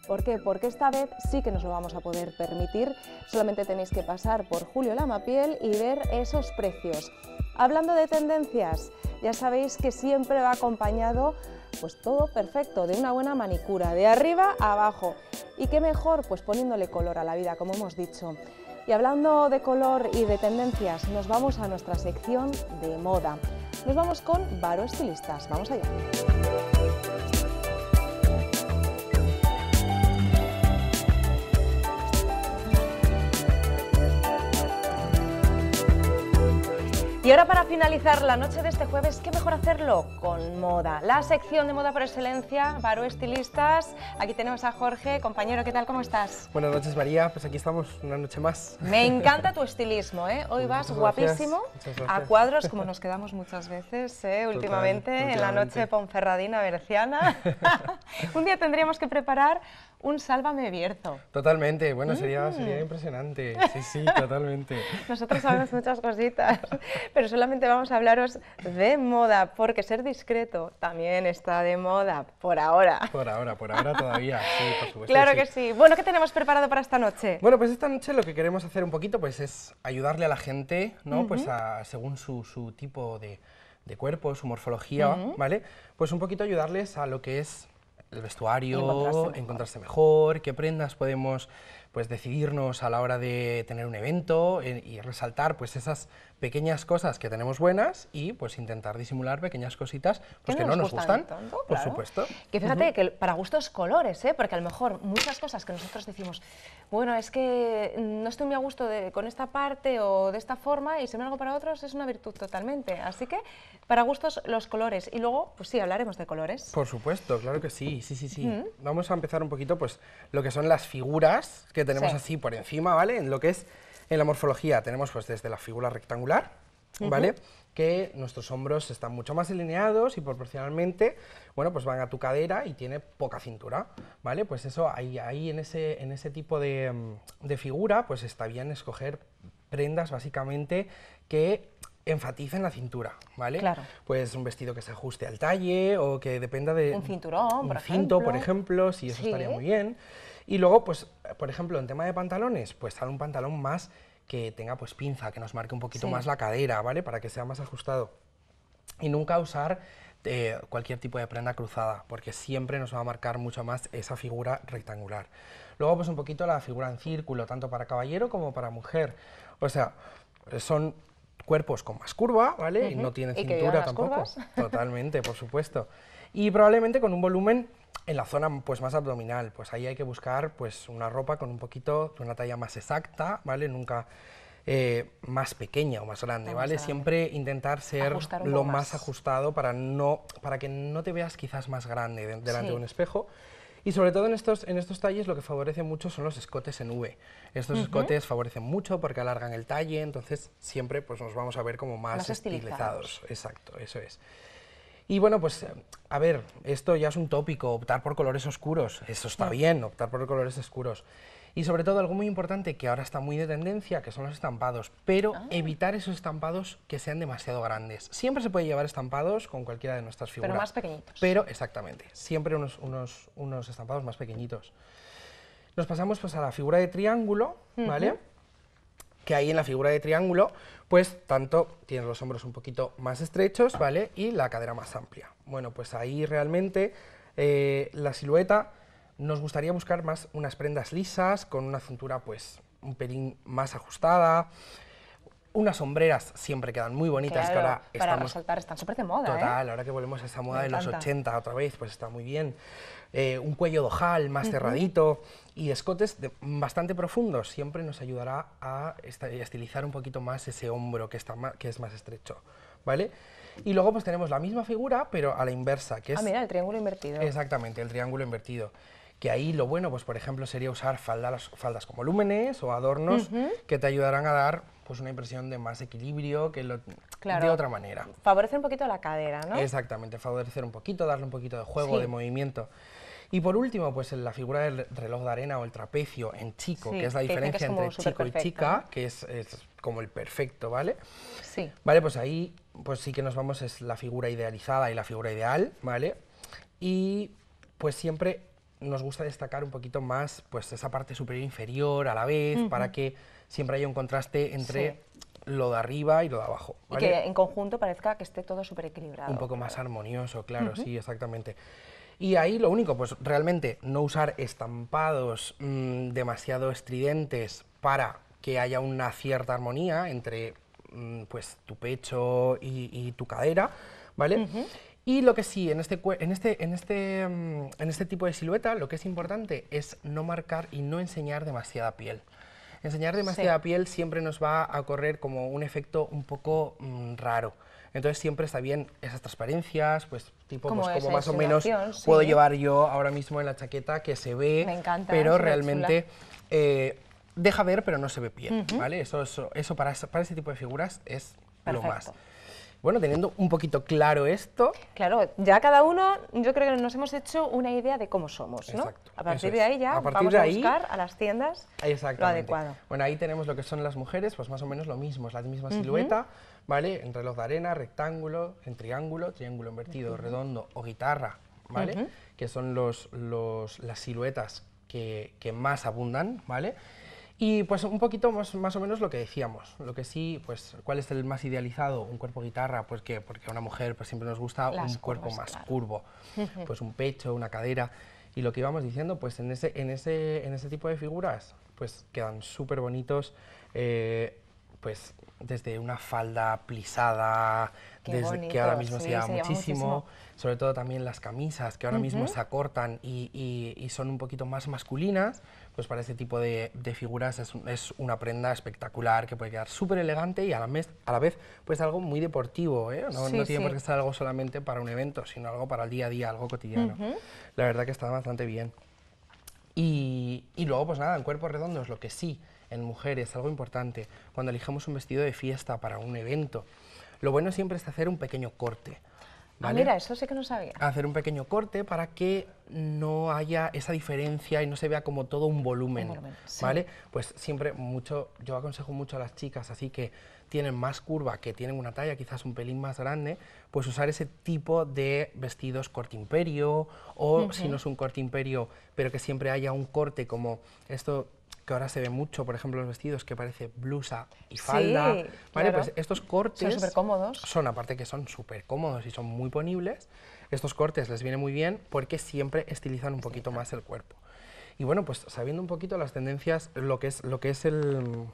¿Por qué? Porque esta vez sí que nos lo vamos a poder permitir, solamente tenéis que pasar por Julio Lamapiel y ver esos precios. Hablando de tendencias, ya sabéis que siempre va acompañado pues todo perfecto, de una buena manicura, de arriba a abajo. ¿Y qué mejor? Pues poniéndole color a la vida, como hemos dicho. Y hablando de color y de tendencias, nos vamos a nuestra sección de moda. Nos vamos con Varo Estilistas. Vamos allá. Y ahora para finalizar la noche de este jueves, ¿qué mejor hacerlo? Con moda. La sección de moda por excelencia, Baro Estilistas. Aquí tenemos a Jorge, compañero, ¿qué tal? ¿Cómo estás? Buenas noches María, pues aquí estamos, una noche más. Me encanta tu estilismo, ¿eh? Hoy pues vas guapísimo a cuadros, como nos quedamos muchas veces ¿eh? últimamente, en la noche ponferradina verciana. Un día tendríamos que preparar un Sálvame Bierzo. Totalmente, bueno, sería, mm. sería impresionante. Sí, sí, totalmente. Nosotros sabemos muchas cositas, pero solamente vamos a hablaros de moda, porque ser discreto también está de moda, por ahora. Por ahora, por ahora todavía, sí, por supuesto. Claro que sí. Bueno, ¿qué tenemos preparado para esta noche? Bueno, pues esta noche lo que queremos hacer un poquito pues es ayudarle a la gente, ¿no? Pues según su, tipo de, cuerpo, su morfología, ¿vale? Pues un poquito ayudarles a lo que es el vestuario, encontrarse mejor. qué prendas podemos pues decidirnos a la hora de tener un evento eh, y resaltar pues esas pequeñas cosas que tenemos buenas y pues intentar disimular pequeñas cositas pues, que no nos gustan, tanto, por supuesto. Que fíjate que para gustos colores, ¿eh? porque a lo mejor muchas cosas que nosotros decimos, bueno, es que no estoy muy a gusto con esta parte o de esta forma y me algo para otros es una virtud totalmente. Así que para gustos los colores y luego pues sí, hablaremos de colores. Por supuesto, claro que sí, sí, sí, sí. Vamos a empezar un poquito pues lo que son las figuras que tenemos así por encima, ¿vale? En lo que es en la morfología tenemos pues desde la figura rectangular, ¿vale? Que nuestros hombros están mucho más alineados y proporcionalmente, bueno, pues van a tu cadera y tiene poca cintura, ¿vale? Pues eso, ahí, en, ese, en ese tipo mm, de, figura, pues está bien escoger prendas básicamente que enfaticen la cintura, ¿vale? Pues un vestido que se ajuste al talle o que dependa de... Un cinturón, un por cinto, ejemplo. por ejemplo, si eso estaría muy bien. Y luego, pues, por ejemplo, en tema de pantalones, pues dar un pantalón más que tenga pues pinza, que nos marque un poquito más la cadera, ¿vale? Para que sea más ajustado. Y nunca usar eh, cualquier tipo de prenda cruzada, porque siempre nos va a marcar mucho más esa figura rectangular. Luego, pues un poquito la figura en círculo, tanto para caballero como para mujer. O sea, son cuerpos con más curva, ¿vale? Y no tienen cintura tampoco. Totalmente, por supuesto. Y probablemente con un volumen en la zona pues, más abdominal, pues ahí hay que buscar pues, una ropa con un poquito, una talla más exacta, ¿vale? Nunca eh, más pequeña o más grande, ¿vale? Siempre intentar ser lo más, ajustado para, no, para que no te veas quizás más grande delante de un espejo. Y sobre todo en estos, en estos talles lo que favorece mucho son los escotes en V. Estos escotes favorecen mucho porque alargan el talle, entonces siempre pues, nos vamos a ver como más, estilizados. Exacto, eso es. Y bueno, pues eh, a ver, esto ya es un tópico, optar por colores oscuros, eso está bien, optar por colores oscuros. Y sobre todo algo muy importante que ahora está muy de tendencia, que son los estampados, pero ah. evitar esos estampados que sean demasiado grandes. Siempre se puede llevar estampados con cualquiera de nuestras figuras. Pero más pequeñitos. Pero exactamente, siempre unos, unos, unos estampados más pequeñitos. Nos pasamos pues a la figura de triángulo, ¿vale? que hay en la figura de triángulo, pues tanto tienes los hombros un poquito más estrechos, ¿vale? Y la cadera más amplia. Bueno, pues ahí realmente eh, la silueta nos gustaría buscar más unas prendas lisas, con una cintura pues un pelín más ajustada, unas sombreras siempre quedan muy bonitas, para saltar, están súper de moda. Total, ¿eh? ahora que volvemos a esa moda de los 80 otra vez, pues está muy bien. Eh, un cuello dojal, más cerradito y escotes bastante profundos. Siempre nos ayudará a estilizar un poquito más ese hombro que, está que es más estrecho. ¿Vale? Y luego pues tenemos la misma figura, pero a la inversa, que ah, es... Ah, mira, el triángulo invertido. Exactamente, el triángulo invertido que ahí lo bueno, pues por ejemplo, sería usar faldas, faldas con volúmenes o adornos que te ayudarán a dar pues, una impresión de más equilibrio, que lo de otra manera. Favorecer un poquito la cadera, ¿no? Exactamente, favorecer un poquito, darle un poquito de juego, de movimiento. Y por último, pues en la figura del reloj de arena o el trapecio en chico, que es la diferencia entre chico y chica, que es, como el perfecto, ¿vale? Sí. Vale, pues ahí pues sí que nos vamos, es la figura idealizada y la figura ideal, ¿vale? Y pues siempre nos gusta destacar un poquito más pues esa parte superior e inferior a la vez, para que siempre hay un contraste entre lo de arriba y lo de abajo. Y que en conjunto parezca que esté todo súper equilibrado. Un poco más armonioso, claro, sí, exactamente. Y ahí lo único, pues realmente no usar estampados mm, demasiado estridentes para que haya una cierta armonía entre mm, pues, tu pecho y, tu cadera, ¿vale? Y lo que sí, en este, en, este, en, este, mm, en este tipo de silueta, lo que es importante es no marcar y no enseñar demasiada piel enseñar demasiada piel siempre nos va a correr como un efecto un poco mm, raro. Entonces siempre está bien esas transparencias, pues tipo como, pues, como más o menos puedo llevar yo ahora mismo en la chaqueta que se ve, pero realmente eh, deja ver pero no se ve piel, ¿vale? Eso, eso, para, para ese tipo de figuras es lo más. Bueno, teniendo un poquito claro esto... Claro, ya cada uno, yo creo que nos hemos hecho una idea de cómo somos, ¿no? Exacto, a partir de ahí ya vamos a buscar a las tiendas lo adecuado. Bueno, ahí tenemos lo que son las mujeres, pues más o menos lo mismo, es la misma silueta, ¿vale? En reloj de arena, rectángulo, en triángulo, triángulo invertido, redondo o guitarra, ¿vale? Que son los, las siluetas que, que más abundan, ¿vale? Y pues un poquito más, más o menos lo que decíamos, lo que sí, pues cuál es el más idealizado, un cuerpo guitarra, pues que porque a una mujer pues, siempre nos gusta un cuerpo más curvo, pues un pecho, una cadera, y lo que íbamos diciendo, pues en ese, en ese, en ese tipo de figuras, pues quedan súper bonitos, eh, pues desde una falda plisada, desde que ahora mismo se, lleva muchísimo, sobre todo también las camisas, que ahora mismo se acortan y, y, y son un poquito más masculinas, pues para este tipo de, figuras es, una prenda espectacular que puede quedar súper elegante y a la, a la vez pues algo muy deportivo, ¿eh? no, no, tiene por qué estar algo solamente para un evento, sino algo para el día a día, algo cotidiano. La verdad que está bastante bien. Y, y luego pues nada, en cuerpos redondos lo que sí, en mujeres, algo importante, cuando elijamos un vestido de fiesta para un evento, lo bueno siempre es hacer un pequeño corte, Ah, mira, eso sí que no sabía. Hacer un pequeño corte para que no haya esa diferencia y no se vea como todo un volumen, ¿vale? Pues siempre mucho, yo aconsejo mucho a las chicas, así que tienen más curva, que tienen una talla quizás un pelín más grande, pues usar ese tipo de vestidos corte imperio o si no es un corte imperio, pero que siempre haya un corte como esto ahora se ve mucho, por ejemplo, los vestidos que parece blusa y falda. vale, pues estos cortes... Son cómodos. Son, aparte que son súper cómodos y son muy ponibles, estos cortes les viene muy bien porque siempre estilizan un poquito más el cuerpo. Y bueno, pues sabiendo un poquito las tendencias, lo que es, lo que es el,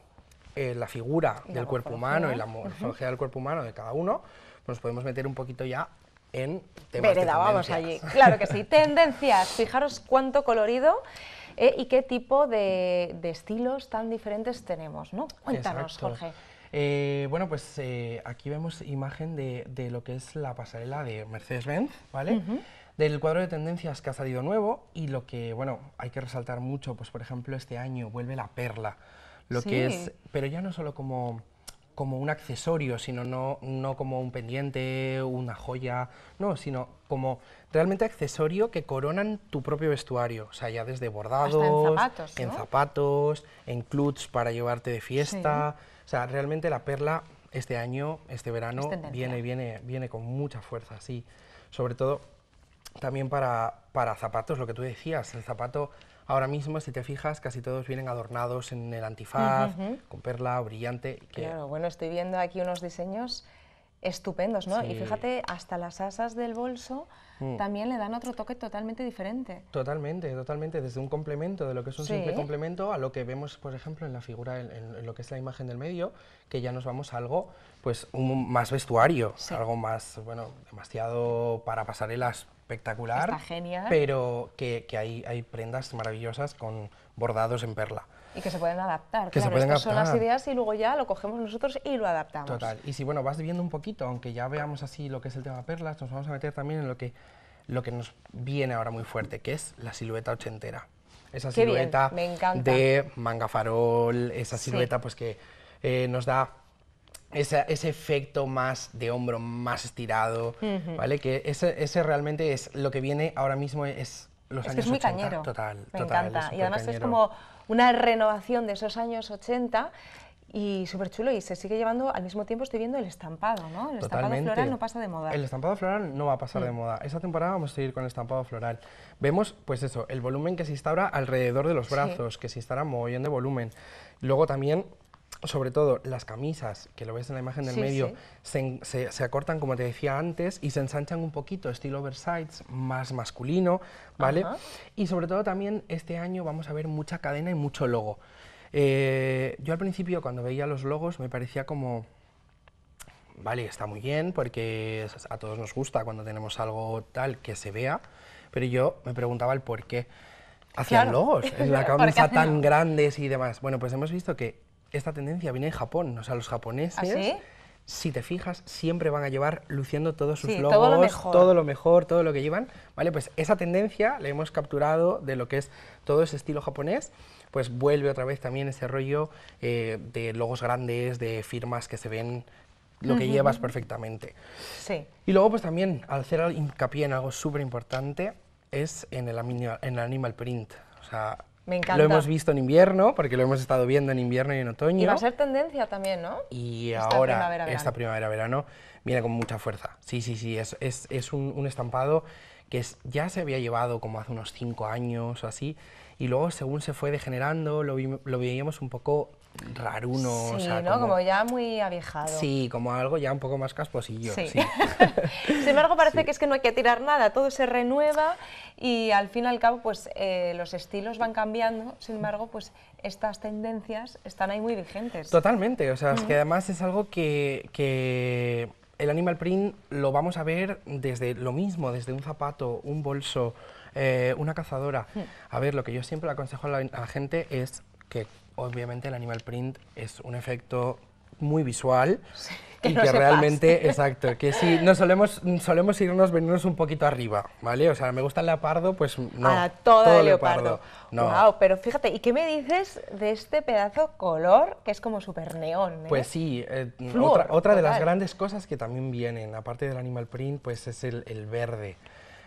eh, la figura del cuerpo humano y la morfología del cuerpo humano de cada uno, pues nos podemos meter un poquito ya en temas Vereda, vamos allí. Claro que sí. tendencias. Fijaros cuánto colorido. Eh, y qué tipo de, estilos tan diferentes tenemos, ¿no? Cuéntanos, Jorge. Eh, bueno, pues eh, aquí vemos imagen de, lo que es la pasarela de Mercedes-Benz, ¿vale? Del cuadro de tendencias que ha salido nuevo y lo que, bueno, hay que resaltar mucho, pues por ejemplo, este año vuelve la perla, lo que es, pero ya no solo como como un accesorio, sino no, no como un pendiente, una joya, no, sino como realmente accesorio que coronan tu propio vestuario, o sea, ya desde bordados, en zapatos, en, zapatos para llevarte de fiesta, o sea, realmente la perla este año, este verano, viene, viene, viene con mucha fuerza, sí, sobre todo también para, para zapatos, lo que tú decías, el zapato Ahora mismo, si te fijas, casi todos vienen adornados en el antifaz, con perla o brillante. Claro, bueno, estoy viendo aquí unos diseños estupendos, ¿no? Y fíjate, hasta las asas del bolso mm. también le dan otro toque totalmente diferente. Totalmente, totalmente, desde un complemento, de lo que es un simple complemento a lo que vemos, por ejemplo, en la figura, en, lo que es la imagen del medio, que ya nos vamos a algo pues un, más vestuario, algo más, bueno, demasiado para pasarelas espectacular, Está genial. pero que, que hay, hay prendas maravillosas con bordados en perla. Y que se pueden adaptar. Que claro, se son las ideas y luego ya lo cogemos nosotros y lo adaptamos. Total. Y si bueno, vas viendo un poquito, aunque ya veamos así lo que es el tema perlas, nos vamos a meter también en lo que, lo que nos viene ahora muy fuerte, que es la silueta ochentera. Esa silueta de manga farol, esa silueta pues que eh, nos da ese, ese, efecto más de hombro, más estirado, ¿vale? Que ese, realmente es lo que viene ahora mismo, es los que es muy cañero. Total, Me encanta. y además es como una renovación de esos años 80 y súper chulo y se sigue llevando, al mismo tiempo estoy viendo el estampado, ¿no? El estampado floral no pasa de moda. El estampado floral no va a pasar de mm. moda. Esta temporada vamos a seguir con el estampado floral. Vemos, pues eso, el volumen que se instaura alrededor de los brazos, que se instaura bien de volumen. Luego también sobre todo las camisas, que lo ves en la imagen del medio, Se, acortan, como te decía antes, y se ensanchan un poquito, estilo oversize, más masculino, ¿vale? Y sobre todo también este año vamos a ver mucha cadena y mucho logo. Eh, yo al principio cuando veía los logos me parecía como, vale, está muy bien, porque a todos nos gusta cuando tenemos algo tal que se vea, pero yo me preguntaba el por qué hacían logos en la camisa tan grandes y demás. Bueno, pues hemos visto que esta tendencia viene de Japón, o sea, los ¿Ah, japoneses... si te fijas, siempre van a llevar luciendo todos sus logos, todo lo, mejor, todo lo que llevan. Vale, pues esa tendencia la hemos capturado de lo que es todo ese estilo japonés. Pues vuelve otra vez también ese rollo eh, de logos grandes, de firmas que se ven lo que llevas perfectamente. Sí. Y luego, pues también, al hacer hincapié en algo súper importante, es en el, en el animal print. O sea, lo hemos visto en invierno, porque lo hemos estado viendo en invierno y en otoño. Y va a ser tendencia también, ¿no? Y ahora, esta primavera-verano, viene con mucha fuerza. Sí, sí, sí, es, un, estampado que ya se había llevado como hace unos cinco años o así, y luego según se fue degenerando, lo, lo veíamos un poco raruno. ¿no? Como... ya muy aviejado. Sí, como algo ya un poco más casposillo. Sin embargo, parece que es que no hay que tirar nada, todo se renueva y al fin y al cabo, pues eh, los estilos van cambiando. Sin embargo, pues estas tendencias están ahí muy vigentes. Totalmente, o sea, es que además es algo que, que el animal print lo vamos a ver desde lo mismo, desde un zapato, un bolso, eh, una cazadora. Mm. A ver, lo que yo siempre aconsejo a la, a la gente es que obviamente el animal print es un efecto muy visual y que realmente, exacto, que si no solemos, solemos irnos, venirnos un poquito arriba, ¿vale? O sea, me gusta el leopardo, pues no. todo, leopardo. No. Wow, pero fíjate, ¿y qué me dices de este pedazo color que es como súper neón? Eh? Pues sí, eh, otra, de las grandes cosas que también vienen, aparte del animal print, pues es el, el verde.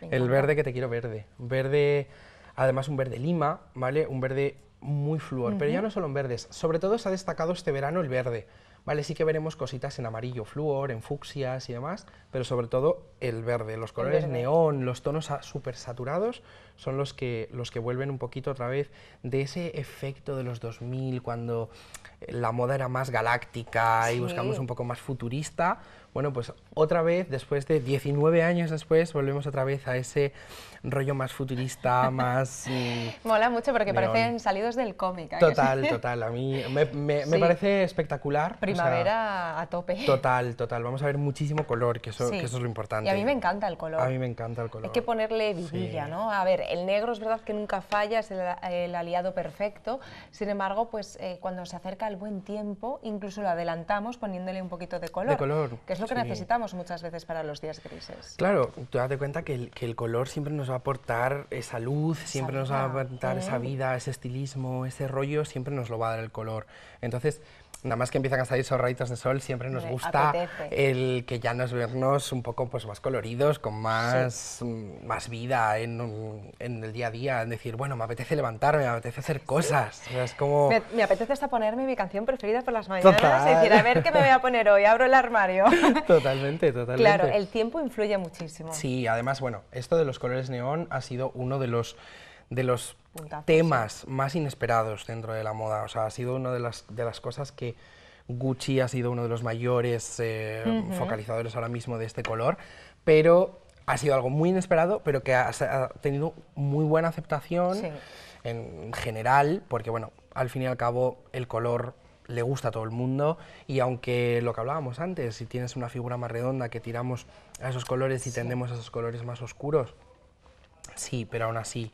El verde que te quiero verde. Verde, además un verde lima, ¿vale? Un verde muy flúor, pero ya no solo en verdes, sobre todo se ha destacado este verano el verde. Vale, sí que veremos cositas en amarillo, flúor, en fucsias y demás, pero sobre todo el verde, los colores neón, los tonos súper saturados son los que, los que vuelven un poquito otra vez de ese efecto de los 2000 cuando eh, la moda era más galáctica y buscamos un poco más futurista. Bueno, pues otra vez, después de 19 años después, volvemos otra vez a ese rollo más futurista, más... Eh, Mola mucho porque parecen salidos del cómic. Total, total. A mí me, parece espectacular. Primavera a tope. Total, total. Vamos a ver muchísimo color, que eso, eso es lo importante. Y a mí me encanta el color. A mí me encanta el color. Hay que ponerle vidilla, ¿no? A ver, el negro es verdad que nunca falla, es el, aliado perfecto. Sin embargo, pues eh, cuando se acerca el buen tiempo, incluso lo adelantamos poniéndole un poquito de color. De color. Que es lo que necesitamos muchas veces para los días grises. Claro, tú date cuenta que el, que el color siempre nos aportar esa luz, siempre nos va a aportar esa vida, ese estilismo, ese rollo, siempre nos lo va a dar el color. Entonces, nada más que empiezan a salir esos rayitos de sol, siempre nos gusta el que ya nos vernos un poco pues, más coloridos, con más, mm, más vida en, el día a día, en decir, bueno, me apetece levantarme, me apetece hacer cosas. como... Me, apetece hasta ponerme mi canción preferida por las mañanas y decir, a ver qué me voy a poner hoy, abro el armario. Totalmente, totalmente. Claro, el tiempo influye muchísimo. Sí, además, bueno, esto de los colores neón ha sido uno de los de los temas más inesperados dentro de la moda. O sea, ha sido una de las, de las cosas que Gucci ha sido uno de los mayores eh, focalizadores ahora mismo de este color, pero ha sido algo muy inesperado, pero que ha, tenido muy buena aceptación en general, porque bueno, al fin y al cabo el color le gusta a todo el mundo y aunque lo que hablábamos antes, si tienes una figura más redonda que tiramos a esos colores y tendemos a esos colores más oscuros, sí, pero aún así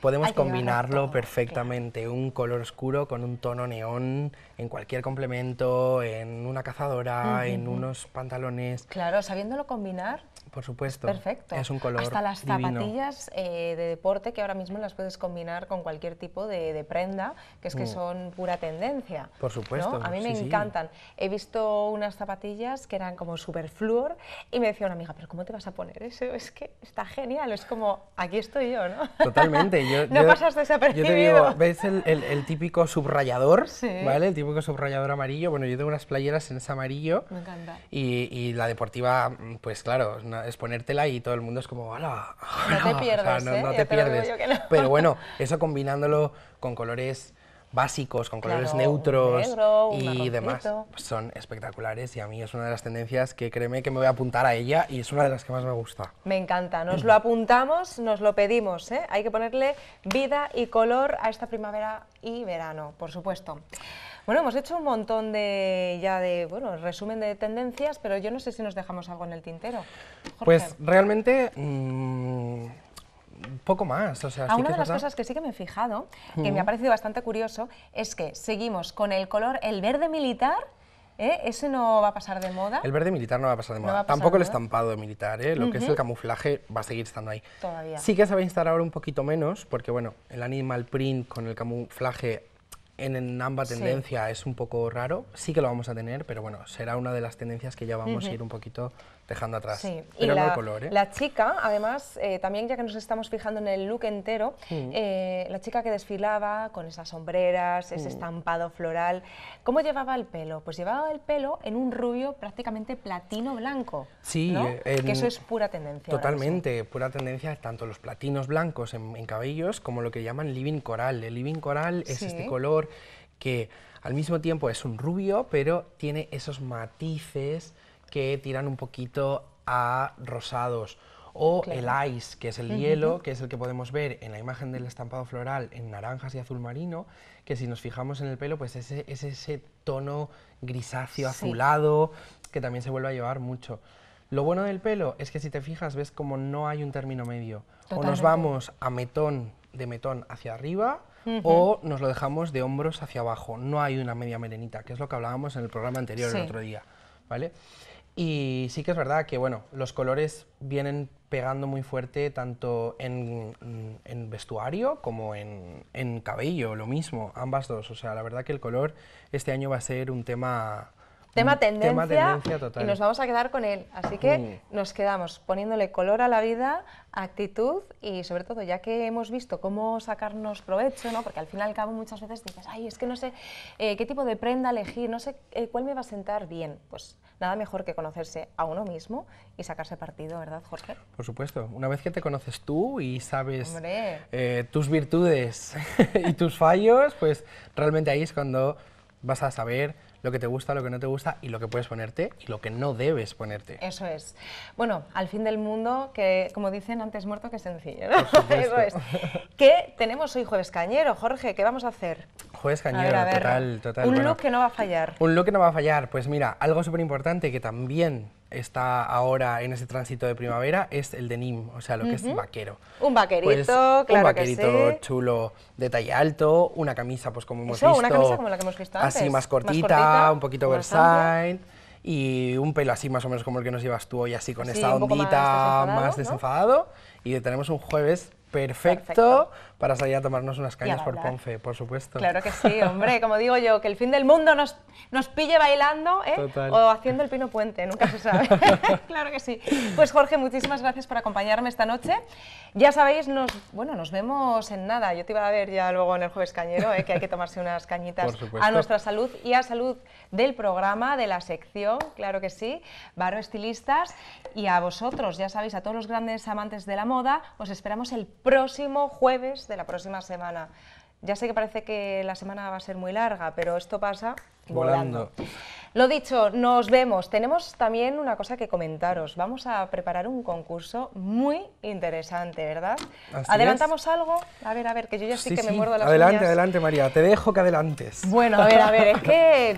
Podemos combinarlo perfectamente, un color oscuro con un tono neón en cualquier complemento, en una cazadora, en unos pantalones. Claro, sabiéndolo combinar, por supuesto. Perfecto. Es un color. Hasta las zapatillas eh, de deporte que ahora mismo las puedes combinar con cualquier tipo de, prenda, que es que mm. son pura tendencia. Por supuesto. A mí me encantan. He visto unas zapatillas que eran como superfluor y me decía una amiga, pero ¿cómo te vas a poner eso? Es que está genial. Es como, aquí estoy yo, ¿no? Totalmente. no pasas desapercibido. Yo te digo, ¿ves el, típico subrayador? ¿Vale? El típico subrayador amarillo. Bueno, yo tengo unas playeras en ese amarillo. Me encanta. Y, y la deportiva, pues claro es ponértela y todo el mundo es como, ¡hala! No, te ¿eh? pierdes, Pero bueno, eso combinándolo con colores básicos, con colores neutros y demás. Pues son espectaculares y a mí es una de las tendencias que créeme que me voy a apuntar a ella y es una de las que más me gusta. Me encanta, nos lo apuntamos, nos lo pedimos, ¿eh? hay que ponerle vida y color a esta primavera y verano, por supuesto. Bueno, hemos hecho un montón de, ya de, bueno, resumen de tendencias, pero yo no sé si nos dejamos algo en el tintero. Pues realmente... un mm, poco más. O sea, ah, una de las cosas que sí que me he fijado, que me ha parecido bastante curioso, es que seguimos con el color, el verde militar, ¿eh? ¿Ese no va a pasar de moda? El verde militar no va a pasar de moda. Tampoco el estampado militar, ¿eh? lo que es el camuflaje va a seguir estando ahí. Todavía. Sí que se va a instalar ahora un poquito menos, porque bueno, el animal print con el camuflaje en, ambas tendencias es un poco raro. Sí que lo vamos a tener, pero bueno, será una de las tendencias que ya vamos a ir un poquito dejando atrás. Sí, la, color. ¿eh? La chica, además, eh, también ya que nos estamos fijando en el look entero, mm. eh, la chica que desfilaba con esas sombreras, ese mm. estampado floral, ¿cómo llevaba el pelo? Pues llevaba el pelo en un rubio prácticamente platino blanco. Sí, que eso es pura tendencia. Totalmente, pura tendencia, tanto los platinos blancos en, cabellos como lo que llaman living coral. El living coral es este color que al mismo tiempo es un rubio, pero tiene esos matices que tiran un poquito a rosados. O el ice, que es el hielo, que es el que podemos ver en la imagen del estampado floral en naranjas y azul marino, que si nos fijamos en el pelo, pues ese, es ese tono grisáceo, azulado, que también se vuelve a llevar mucho. Lo bueno del pelo es que si te fijas, ves como no hay un término medio. O nos vamos a metón, de metón hacia arriba, o nos lo dejamos de hombros hacia abajo. No hay una media merenita que es lo que hablábamos en el programa anterior el otro día. ¿Vale? Y sí que es verdad que, bueno, los colores vienen pegando muy fuerte tanto en, vestuario como en, en, cabello, lo mismo, ambas dos. O sea, la verdad que el color este año va a ser un tema... Tema, tendencia, total. y nos vamos a quedar con él. Así que mm. nos quedamos poniéndole color a la vida, actitud y sobre todo ya que hemos visto cómo sacarnos provecho, ¿no? porque al fin y al cabo muchas veces dices, ay, es que no sé eh, qué tipo de prenda elegir, no sé eh, cuál me va a sentar bien. Pues nada mejor que conocerse a uno mismo y sacarse partido, ¿verdad, Jorge? Por supuesto. Una vez que te conoces tú y sabes eh, tus virtudes y tus fallos, pues realmente ahí es cuando vas a saber lo que te gusta, lo que no te gusta y lo que puedes ponerte y lo que no debes ponerte. Eso es. Bueno, al fin del mundo, que como dicen, antes muerto que sencillo. ¿no? Eso es. ¿Qué tenemos hoy jueves cañero, Jorge? ¿Qué vamos a hacer? Jueves cañero, total, total. Un look que no va a fallar. Un look que no va a fallar. Pues mira, algo súper importante que también está ahora en ese tránsito de primavera es el denim, o sea, lo que es vaquero. Un vaquerito, pues, claro Un vaquerito chulo, de talla alto, una camisa, pues como hemos visto. una camisa como la que hemos visto Así más cortita, un poquito versátil y un pelo así más o menos como el que nos llevas tú hoy, así con esa esta ondita más desenfadado, y tenemos un jueves perfecto para salir a tomarnos unas cañas por Ponce, por supuesto. Claro que sí, hombre, como digo yo, que el fin del mundo nos, nos pille bailando ¿eh? o haciendo el pino puente, nunca se sabe. claro que sí. Pues Jorge, muchísimas gracias por acompañarme esta noche. Ya sabéis, nos, bueno, nos vemos en nada. Yo te iba a ver ya luego en el jueves cañero, ¿eh? que hay que tomarse unas cañitas a nuestra salud y a salud del programa, de la sección, claro que sí, Barro Estilistas. Y a vosotros, ya sabéis, a todos los grandes amantes de la moda, os esperamos el próximo jueves de la próxima semana. Ya sé que parece que la semana va a ser muy larga, pero esto pasa volando. Lo dicho, nos vemos. Tenemos también una cosa que comentaros. Vamos a preparar un concurso muy interesante, ¿verdad? ¿Adelantamos algo? A ver, a ver, que yo ya sí, que me muerdo las Adelante, adelante, María. Te dejo que adelantes. Bueno, a ver, a ver, es que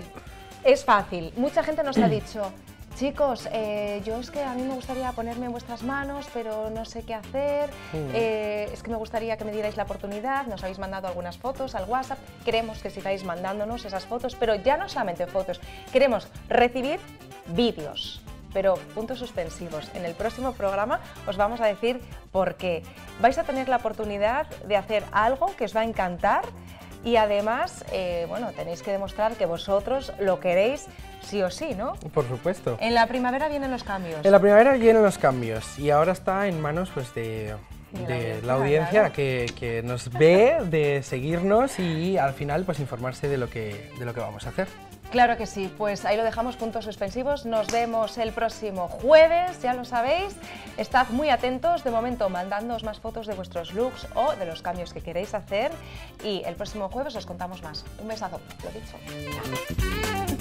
es fácil. Mucha gente nos ha dicho, chicos, eh, yo es que a mí me gustaría ponerme en vuestras manos, pero no sé qué hacer, hmm. eh, es que me gustaría que me dierais la oportunidad, nos habéis mandado algunas fotos al WhatsApp, queremos que sigáis mandándonos esas fotos, pero ya no solamente fotos, queremos recibir vídeos. Pero puntos suspensivos, en el próximo programa os vamos a decir por qué. Vais a tener la oportunidad de hacer algo que os va a encantar, y además, eh, bueno, tenéis que demostrar que vosotros lo queréis sí o sí, ¿no? Por supuesto. En la primavera vienen los cambios. En la primavera vienen los cambios y ahora está en manos pues de, la audiencia que, que, nos ve, de seguirnos y al final pues informarse de lo que, de lo que vamos a hacer. Claro que sí, pues ahí lo dejamos, puntos suspensivos. Nos vemos el próximo jueves, ya lo sabéis. Estad muy atentos, de momento mandándoos más fotos de vuestros looks o de los cambios que queréis hacer y el próximo jueves os contamos más. Un besazo, lo dicho.